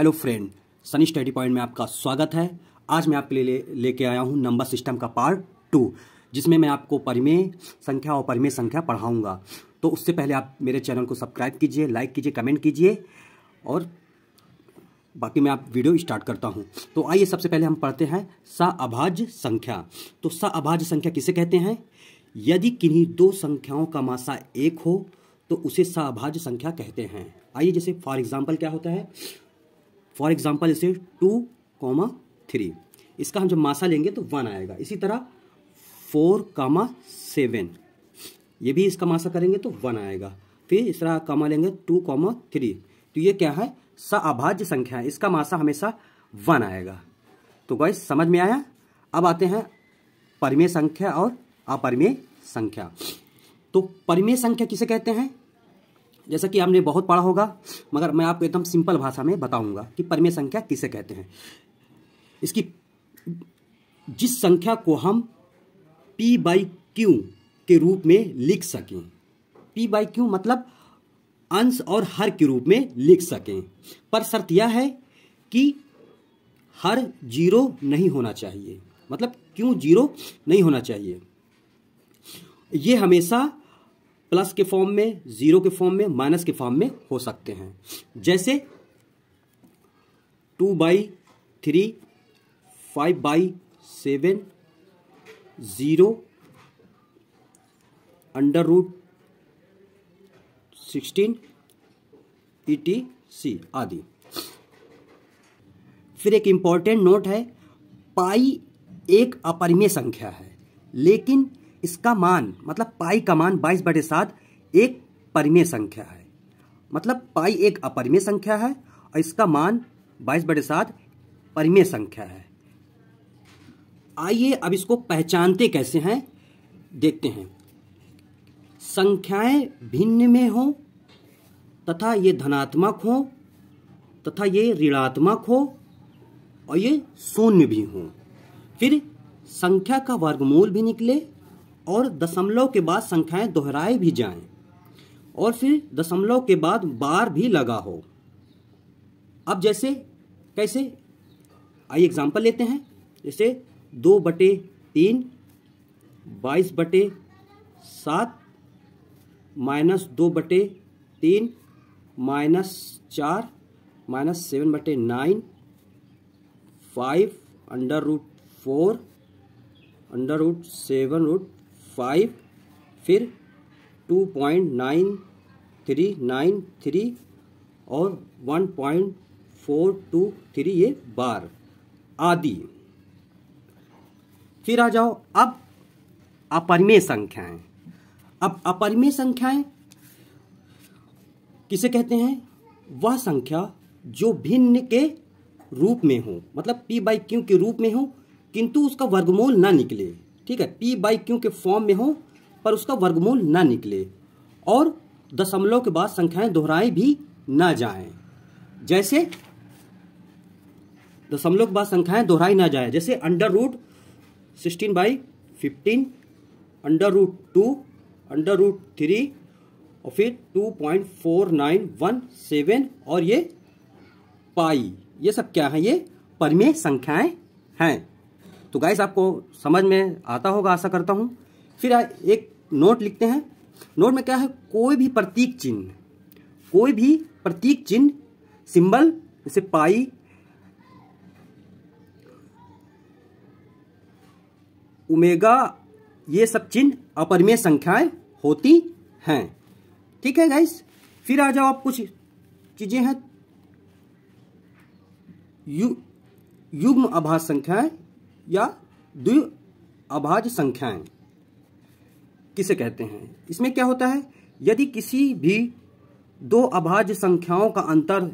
hello friend Sunny study point में आपका स्वागत है आज मैं आपके लिए ले लेके आया हूँ नंबर सिस्टम का पार्ट टू जिसमें मैं आपको परिमेय संख्या और परिमेय संख्या पढ़ाऊँगा तो उससे पहले आप मेरे चैनल को सब्सक्राइब कीजिए लाइक कीजिए कमेंट कीजिए और बाकी मैं आप वीडियो स्टार्ट करता हूँ तो आइए सबसे पहले हम पढ़ते हैं सा अभाज्य संख्या तो स अभाज्य संख्या किसे कहते हैं यदि किन्हीं दो संख्याओं का मासा एक हो तो उसे सा अभाज्य संख्या कहते हैं आइए जैसे फॉर एग्जाम्पल क्या होता है फॉर एग्जाम्पल इसे टू कॉमा थ्री इसका हम जब मासा लेंगे तो वन आएगा इसी तरह फोर कामा सेवन ये भी इसका मासा करेंगे तो वन आएगा फिर इस तरह कामा लेंगे टू कॉमा थ्री तो ये क्या है स अभाज्य संख्या है इसका मासा हमेशा वन आएगा तो गाइस समझ में आया अब आते हैं परिमेय संख्या और अपरिमेय संख्या तो परिमेय संख्या किसे कहते हैं जैसा कि हमने बहुत पढ़ा होगा मगर मैं आपको एकदम सिंपल भाषा में बताऊंगा कि परमेय संख्या किसे कहते हैं इसकी जिस संख्या को हम पी बाई क्यू के रूप में लिख सकें पी बाई क्यू मतलब अंश और हर के रूप में लिख सकें पर शर्त यह है कि हर जीरो नहीं होना चाहिए मतलब क्यों जीरो नहीं होना चाहिए ये हमेशा प्लस के फॉर्म में जीरो के फॉर्म में माइनस के फॉर्म में हो सकते हैं जैसे two by three five by seven zero under root sixteen E T C आदि फिर एक इंपॉर्टेंट नोट है पाई एक अपरिमेय संख्या है लेकिन इसका मान मतलब पाई का मान बाईस बटे सात एक परिमेय संख्या है मतलब पाई एक अपरिमेय संख्या है और इसका मान बाईस बटे सात परिमेय संख्या है आइए अब इसको पहचानते कैसे हैं देखते हैं संख्याएं भिन्न में हो तथा ये धनात्मक हो तथा ये ऋणात्मक हो और ये शून्य भी हो फिर संख्या का वर्गमूल भी निकले और दशमलव के बाद संख्याएं दोहराए भी जाएं और फिर दशमलव के बाद बार भी लगा हो अब जैसे कैसे आइए एग्जाम्पल लेते हैं जैसे दो बटे तीन बाईस बटे सात माइनस दो बटे तीन माइनस चार माइनस सेवन बटे nine five under root four under root seven root five फिर two point nine three nine three और one point four two three ये बार आदि फिर आ जाओ अब अपरिमेय संख्याएं अब अपरिमेय संख्याएं किसे कहते हैं वह संख्या जो भिन्न के रूप में हो मतलब p बाई क्यू के रूप में हो किंतु उसका वर्गमूल ना निकले ठीक है पी बाई क्यू के फॉर्म में हो पर उसका वर्गमूल ना निकले और दशमलव के बाद संख्याएं दोहराई भी ना जाएं जैसे दशमलव के बाद संख्याएं दोहराई ना जाए जैसे under root sixteen by fifteen under root two under root three और फिर two point four nine one seven और ये पाई ये सब क्या है ये परमेय संख्याएं हैं तो गाइस आपको समझ में आता होगा आशा करता हूँ फिर एक नोट लिखते हैं नोट में क्या है कोई भी प्रतीक चिन्ह कोई भी प्रतीक चिन्ह सिंबल जैसे पाई उमेगा ये सब चिन्ह अपरिमेय संख्याएं होती हैं ठीक है गाइस फिर आ जाओ आप कुछ चीजें हैं यु, युग्म आभास संख्याएं या द्वि अभाज्य संख्याएं किसे कहते हैं इसमें क्या होता है यदि किसी भी दो अभाज्य संख्याओं का अंतर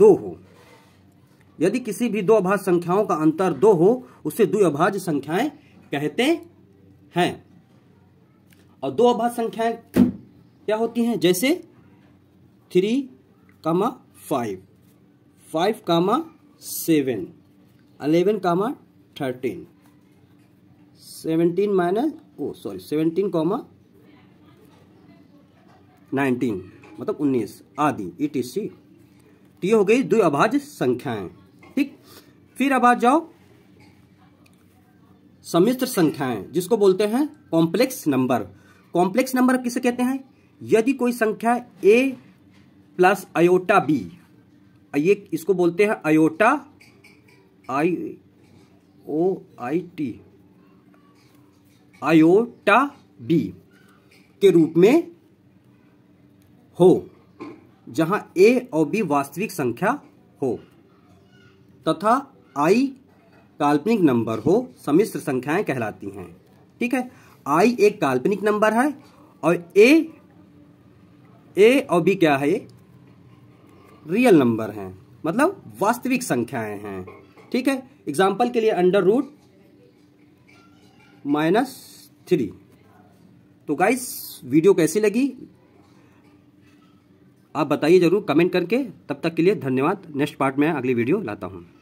दो हो यदि किसी भी दो अभाज्य संख्याओं का अंतर दो हो उसे द्वि अभाज्य संख्याएं कहते हैं और दो अभाज्य संख्याएं क्या होती हैं जैसे three comma five five comma seven eleven comma thirteen seventeen minus oh sorry seventeen comma nineteen मतलब उन्नीस आदि ई टी सी तो ये हो गई दो अभाज्य संख्याएं ठीक फिर अब आ जाओ समिश्र संख्याएं जिसको बोलते हैं कॉम्प्लेक्स नंबर कॉम्प्लेक्स नंबर किसे कहते हैं यदि कोई संख्या ए प्लस अयोटा बी ये इसको बोलते हैं iota I O T A iota B के रूप में हो जहां ए और बी वास्तविक संख्या हो तथा आई काल्पनिक नंबर हो समिश्र संख्याएं कहलाती हैं ठीक है आई एक काल्पनिक नंबर है और ए ए और बी क्या है रियल नंबर हैं मतलब वास्तविक संख्याएं हैं ठीक है एग्जाम्पल के लिए अंडर रूट माइनस थ्री तो गाइस वीडियो कैसी लगी आप बताइए जरूर कमेंट करके तब तक के लिए धन्यवाद नेक्स्ट पार्ट में अगली वीडियो लाता हूँ